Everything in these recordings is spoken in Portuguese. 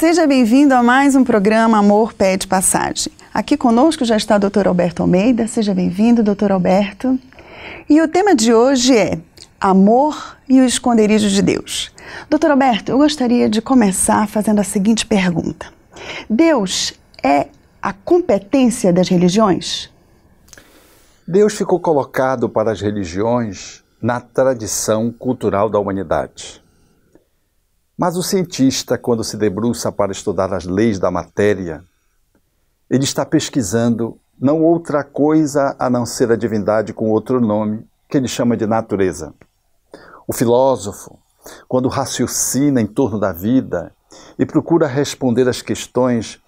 Seja bem-vindo a mais um programa Amor Pede Passagem. Aqui conosco já está o Dr. Alberto Almeida. Seja bem-vindo, Dr. Alberto. E o tema de hoje é Amor e o esconderijo de Deus. Dr. Alberto, eu gostaria de começar fazendo a seguinte pergunta: Deus é a competência das religiões? Deus ficou colocado para as religiões na tradição cultural da humanidade. Mas o cientista, quando se debruça para estudar as leis da matéria, ele está pesquisando não outra coisa a não ser a divindade com outro nome, que ele chama de natureza. O filósofo, quando raciocina em torno da vida e procura responder às questões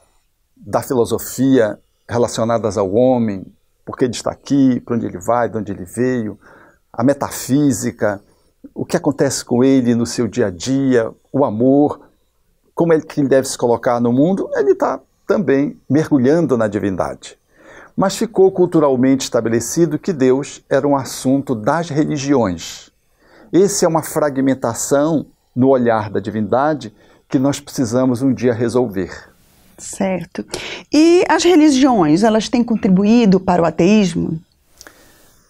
da filosofia relacionadas ao homem, por que ele está aqui, para onde ele vai, de onde ele veio, a metafísica, o que acontece com ele no seu dia a dia, o amor, como é que ele deve se colocar no mundo, ele está também mergulhando na divindade. Mas ficou culturalmente estabelecido que Deus era um assunto das religiões. Essa é uma fragmentação no olhar da divindade que nós precisamos um dia resolver. Certo. E as religiões, elas têm contribuído para o ateísmo?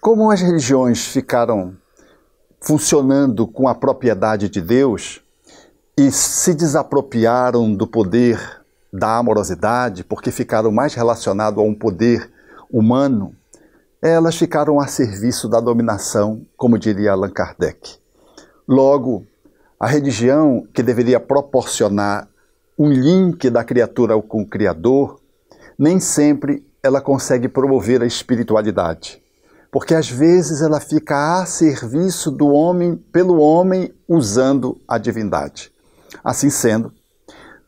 Como as religiões ficaram funcionando com a propriedade de Deus e se desapropriaram do poder da amorosidade, porque ficaram mais relacionados a um poder humano, elas ficaram a serviço da dominação, como diria Allan Kardec. Logo, a religião que deveria proporcionar um link da criatura com o Criador, nem sempre ela consegue promover a espiritualidade porque às vezes ela fica a serviço do homem, pelo homem, usando a divindade. Assim sendo,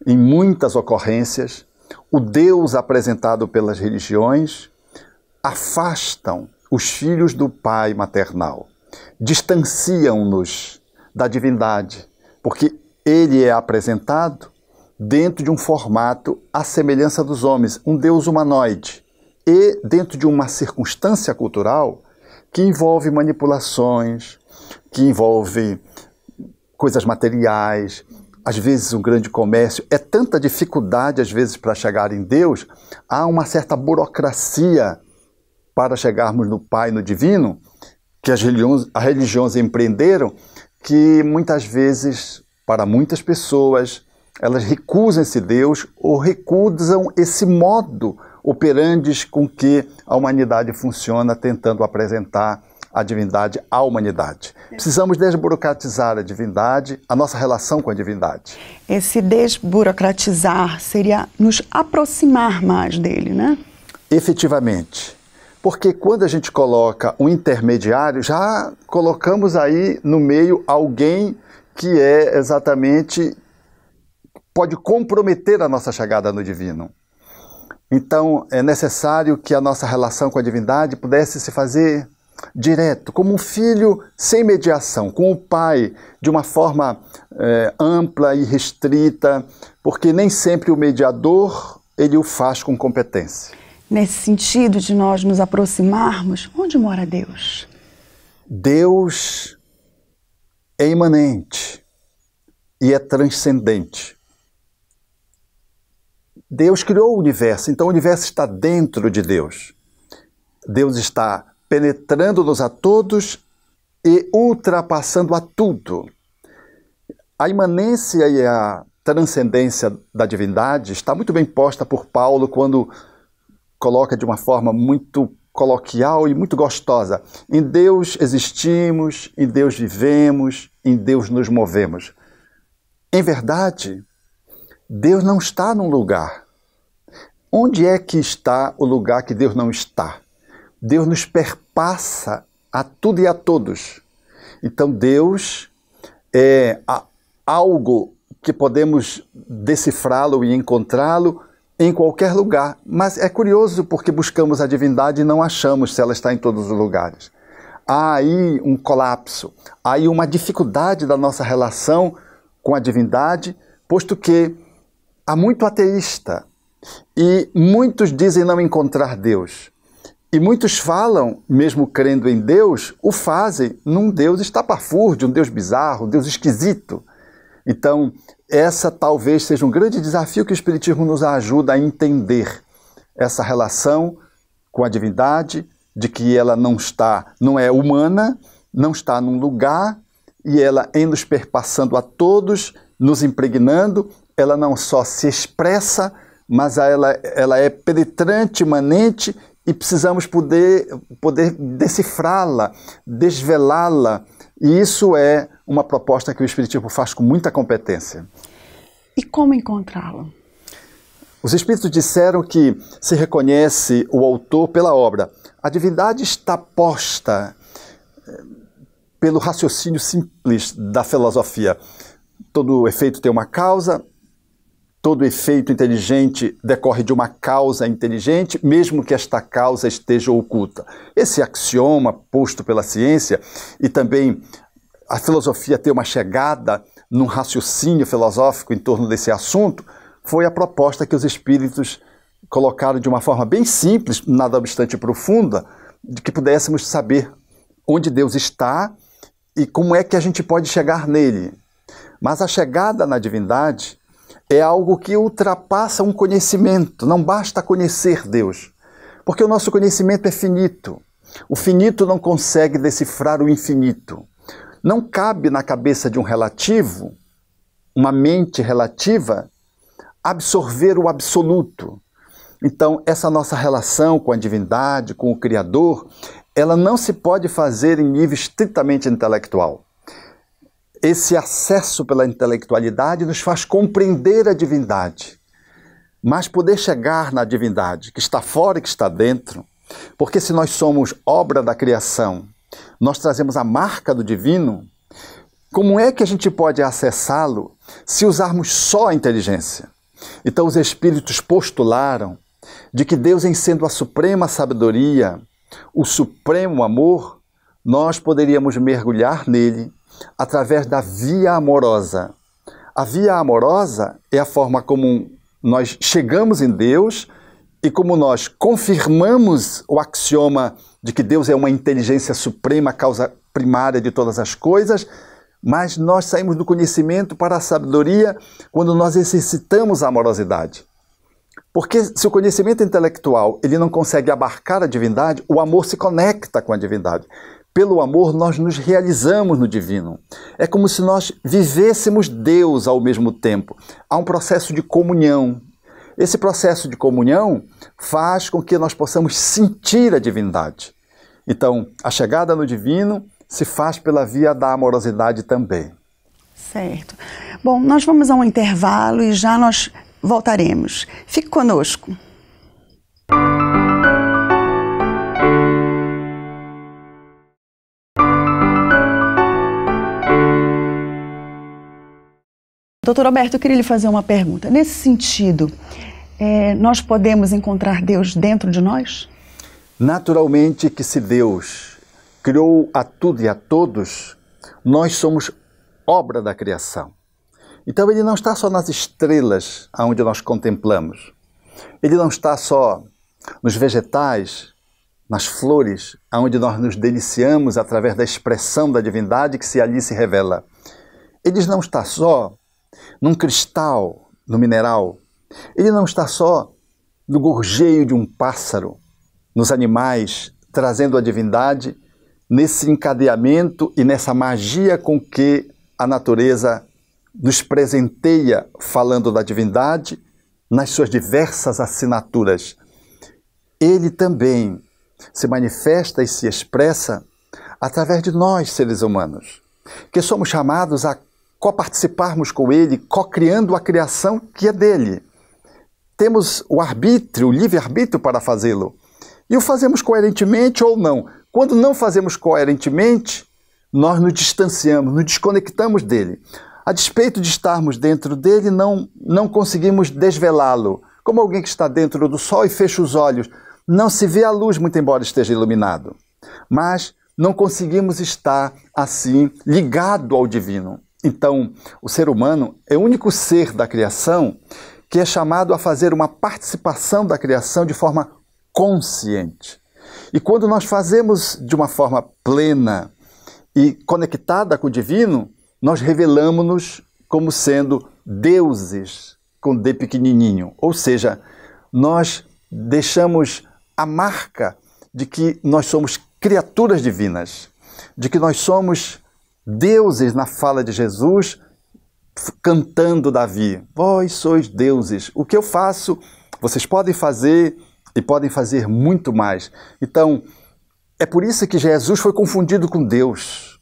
em muitas ocorrências, o Deus apresentado pelas religiões afastam os filhos do Pai maternal, distanciam-nos da divindade, porque ele é apresentado dentro de um formato à semelhança dos homens, um Deus humanoide e dentro de uma circunstância cultural que envolve manipulações, que envolve coisas materiais, às vezes um grande comércio, é tanta dificuldade às vezes para chegar em Deus, há uma certa burocracia para chegarmos no Pai, no Divino, que as religiões, as religiões empreenderam, que muitas vezes, para muitas pessoas, elas recusam esse Deus ou recusam esse modo operandes com que a humanidade funciona, tentando apresentar a divindade à humanidade. Precisamos desburocratizar a divindade, a nossa relação com a divindade. Esse desburocratizar seria nos aproximar mais dele, né? Efetivamente. Porque quando a gente coloca um intermediário, já colocamos aí no meio alguém que é exatamente pode comprometer a nossa chegada no divino. Então é necessário que a nossa relação com a divindade pudesse se fazer direto, como um filho sem mediação, com o pai, de uma forma é, ampla e restrita, porque nem sempre o mediador ele o faz com competência. Nesse sentido de nós nos aproximarmos, onde mora Deus? Deus é imanente e é transcendente. Deus criou o universo, então o universo está dentro de Deus. Deus está penetrando-nos a todos e ultrapassando a tudo. A imanência e a transcendência da divindade está muito bem posta por Paulo quando coloca de uma forma muito coloquial e muito gostosa: em Deus existimos, em Deus vivemos, em Deus nos movemos. Em verdade, Deus não está num lugar. Onde é que está o lugar que Deus não está? Deus nos perpassa a tudo e a todos. Então, Deus é algo que podemos decifrá-lo e encontrá-lo em qualquer lugar. Mas é curioso porque buscamos a divindade e não achamos se ela está em todos os lugares. Há aí um colapso, há aí uma dificuldade da nossa relação com a divindade, posto que há muito ateísta e muitos dizem não encontrar Deus. E muitos falam, mesmo crendo em Deus, o fazem num Deus estapafúrdio, um Deus bizarro, um Deus esquisito. Então, essa talvez seja um grande desafio que o Espiritismo nos ajuda a entender essa relação com a divindade, de que ela não está, não é humana, não está num lugar, e ela em é nos perpassando a todos, nos impregnando ela não só se expressa, mas ela, ela é penetrante, imanente e precisamos poder, poder decifrá-la, desvelá-la. E isso é uma proposta que o Espiritismo tipo faz com muita competência. E como encontrá-la? Os Espíritos disseram que se reconhece o autor pela obra. A divindade está posta eh, pelo raciocínio simples da filosofia. Todo efeito tem uma causa, Todo efeito inteligente decorre de uma causa inteligente, mesmo que esta causa esteja oculta. Esse axioma posto pela ciência e também a filosofia ter uma chegada num raciocínio filosófico em torno desse assunto foi a proposta que os espíritos colocaram de uma forma bem simples, nada obstante profunda, de que pudéssemos saber onde Deus está e como é que a gente pode chegar nele. Mas a chegada na divindade é algo que ultrapassa um conhecimento. Não basta conhecer Deus, porque o nosso conhecimento é finito. O finito não consegue decifrar o infinito. Não cabe na cabeça de um relativo, uma mente relativa, absorver o absoluto. Então, essa nossa relação com a divindade, com o Criador, ela não se pode fazer em nível estritamente intelectual. Esse acesso pela intelectualidade nos faz compreender a divindade, mas poder chegar na divindade, que está fora e que está dentro, porque se nós somos obra da criação, nós trazemos a marca do divino, como é que a gente pode acessá-lo se usarmos só a inteligência? Então, os espíritos postularam de que Deus, em sendo a suprema sabedoria, o supremo amor, nós poderíamos mergulhar nele através da via amorosa. A via amorosa é a forma como nós chegamos em Deus e como nós confirmamos o axioma de que Deus é uma inteligência suprema, causa primária de todas as coisas, mas nós saímos do conhecimento para a sabedoria quando nós exercitamos a amorosidade. Porque se o conhecimento intelectual ele não consegue abarcar a divindade, o amor se conecta com a divindade. Pelo amor, nós nos realizamos no divino. É como se nós vivêssemos Deus ao mesmo tempo. Há um processo de comunhão. Esse processo de comunhão faz com que nós possamos sentir a divindade. Então, a chegada no divino se faz pela via da amorosidade também. Certo. Bom, nós vamos a um intervalo e já nós voltaremos. Fique conosco. Doutor Alberto, eu queria lhe fazer uma pergunta. Nesse sentido, é, nós podemos encontrar Deus dentro de nós? Naturalmente que se Deus criou a tudo e a todos, nós somos obra da criação. Então ele não está só nas estrelas aonde nós contemplamos. Ele não está só nos vegetais, nas flores, aonde nós nos deliciamos através da expressão da divindade que se ali se revela. Ele não está só num cristal, no mineral. Ele não está só no gorjeio de um pássaro, nos animais, trazendo a divindade, nesse encadeamento e nessa magia com que a natureza nos presenteia falando da divindade nas suas diversas assinaturas. Ele também se manifesta e se expressa através de nós, seres humanos, que somos chamados a coparticiparmos com Ele, co-criando a criação que é dele. Temos o arbítrio, o livre-arbítrio para fazê-lo. E o fazemos coerentemente ou não. Quando não fazemos coerentemente, nós nos distanciamos, nos desconectamos dele. A despeito de estarmos dentro dele, não, não conseguimos desvelá-lo. Como alguém que está dentro do sol e fecha os olhos, não se vê a luz, muito embora esteja iluminado. Mas não conseguimos estar assim ligado ao divino. Então, o ser humano é o único ser da criação que é chamado a fazer uma participação da criação de forma consciente. E quando nós fazemos de uma forma plena e conectada com o divino, nós revelamos-nos como sendo deuses com D pequenininho, ou seja, nós deixamos a marca de que nós somos criaturas divinas, de que nós somos deuses na fala de Jesus cantando Davi: Vós sois deuses, o que eu faço, vocês podem fazer e podem fazer muito mais. Então, é por isso que Jesus foi confundido com Deus.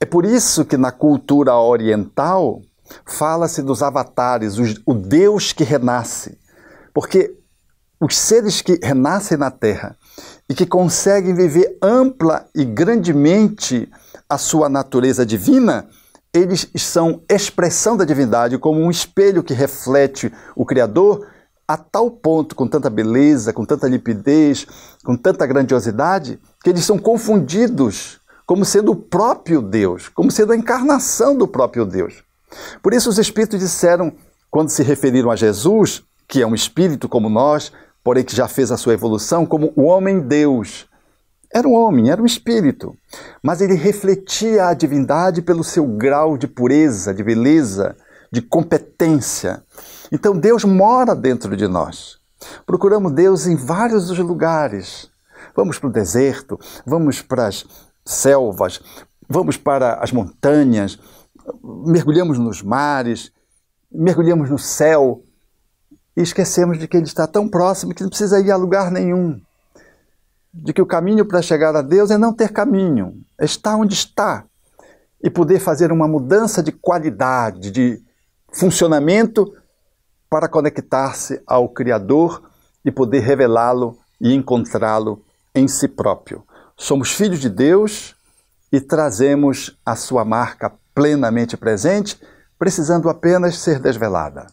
É por isso que na cultura oriental fala-se dos avatares, os, o Deus que renasce. Porque os seres que renascem na Terra e que conseguem viver ampla e grandemente a sua natureza divina, eles são expressão da divindade, como um espelho que reflete o Criador a tal ponto, com tanta beleza, com tanta limpidez, com tanta grandiosidade, que eles são confundidos como sendo o próprio Deus, como sendo a encarnação do próprio Deus. Por isso, os Espíritos disseram, quando se referiram a Jesus, que é um espírito como nós, porém que já fez a sua evolução, como o homem-deus, era um homem, era um espírito, mas ele refletia a divindade pelo seu grau de pureza, de beleza, de competência. Então Deus mora dentro de nós. Procuramos Deus em vários dos lugares. Vamos para o deserto, vamos para as selvas, vamos para as montanhas, mergulhamos nos mares, mergulhamos no céu e esquecemos de que Ele está tão próximo que não precisa ir a lugar nenhum de que o caminho para chegar a Deus é não ter caminho, é estar onde está e poder fazer uma mudança de qualidade, de funcionamento para conectar-se ao Criador e poder revelá-lo e encontrá-lo em si próprio. Somos filhos de Deus e trazemos a sua marca plenamente presente, precisando apenas ser desvelada.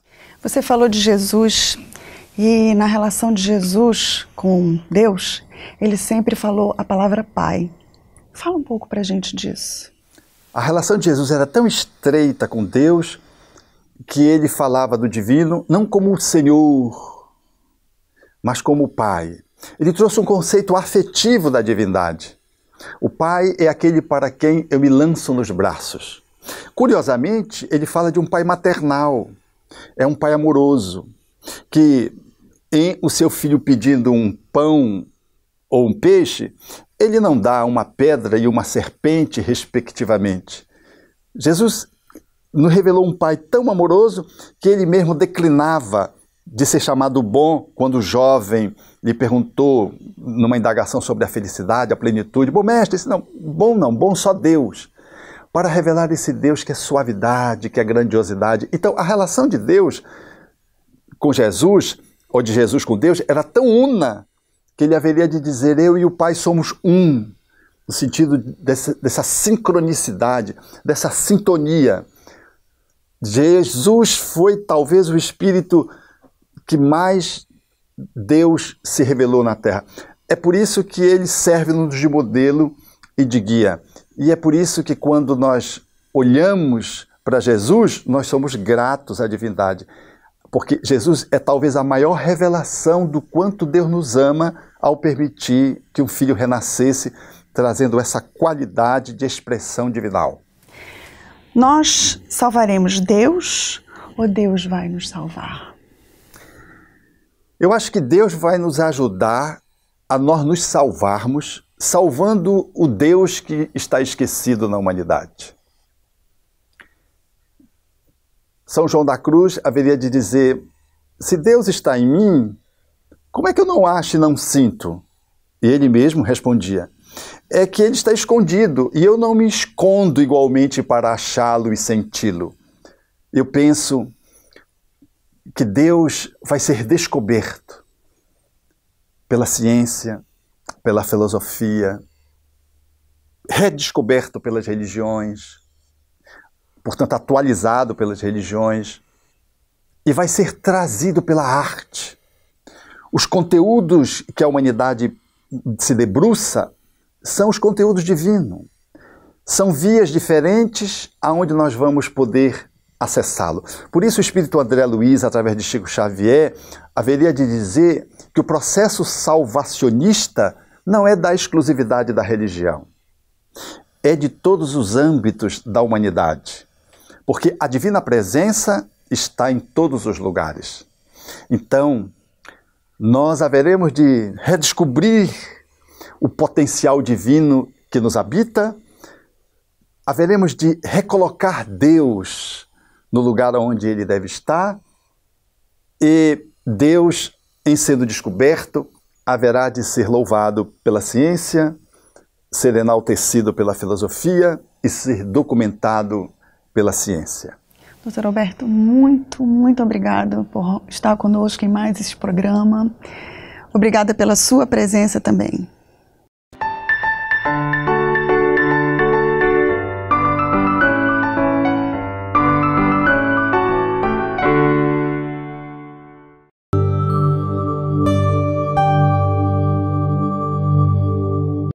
Você falou de Jesus e na relação de Jesus com Deus, ele sempre falou a palavra Pai. Fala um pouco para a gente disso. A relação de Jesus era tão estreita com Deus que ele falava do divino não como o Senhor, mas como o Pai. Ele trouxe um conceito afetivo da divindade. O Pai é aquele para quem eu me lanço nos braços. Curiosamente, ele fala de um pai maternal, é um pai amoroso, que e o seu filho pedindo um pão ou um peixe, ele não dá uma pedra e uma serpente, respectivamente. Jesus nos revelou um pai tão amoroso que ele mesmo declinava de ser chamado bom quando o jovem lhe perguntou numa indagação sobre a felicidade, a plenitude. Bom mestre, disse, não, bom não, bom só Deus. Para revelar esse Deus que é suavidade, que é grandiosidade. Então, a relação de Deus com Jesus ou de Jesus com Deus, era tão una que ele haveria de dizer: Eu e o Pai somos um, no sentido dessa, dessa sincronicidade, dessa sintonia. Jesus foi talvez o espírito que mais Deus se revelou na terra. É por isso que ele serve-nos de modelo e de guia. E é por isso que quando nós olhamos para Jesus, nós somos gratos à divindade. Porque Jesus é talvez a maior revelação do quanto Deus nos ama ao permitir que um filho renascesse, trazendo essa qualidade de expressão divinal. Nós salvaremos Deus ou Deus vai nos salvar? Eu acho que Deus vai nos ajudar a nós nos salvarmos, salvando o Deus que está esquecido na humanidade. São João da Cruz haveria de dizer: se Deus está em mim, como é que eu não acho e não sinto? E ele mesmo respondia: é que ele está escondido e eu não me escondo igualmente para achá-lo e senti-lo. Eu penso que Deus vai ser descoberto pela ciência, pela filosofia, redescoberto pelas religiões, portanto atualizado pelas religiões, e vai ser trazido pela arte. Os conteúdos que a humanidade se debruça são os conteúdos divinos. São vias diferentes aonde nós vamos poder acessá-lo. Por isso, o espírito André Luiz, através de Chico Xavier, haveria de dizer que o processo salvacionista não é da exclusividade da religião, é de todos os âmbitos da humanidade porque a divina presença está em todos os lugares. Então, nós haveremos de redescobrir o potencial divino que nos habita, haveremos de recolocar Deus no lugar onde ele deve estar, e Deus, em sendo descoberto, haverá de ser louvado pela ciência, ser enaltecido pela filosofia e ser documentado pela ciência. Doutor Alberto, muito, muito obrigado por estar conosco em mais esse programa. Obrigada pela sua presença também.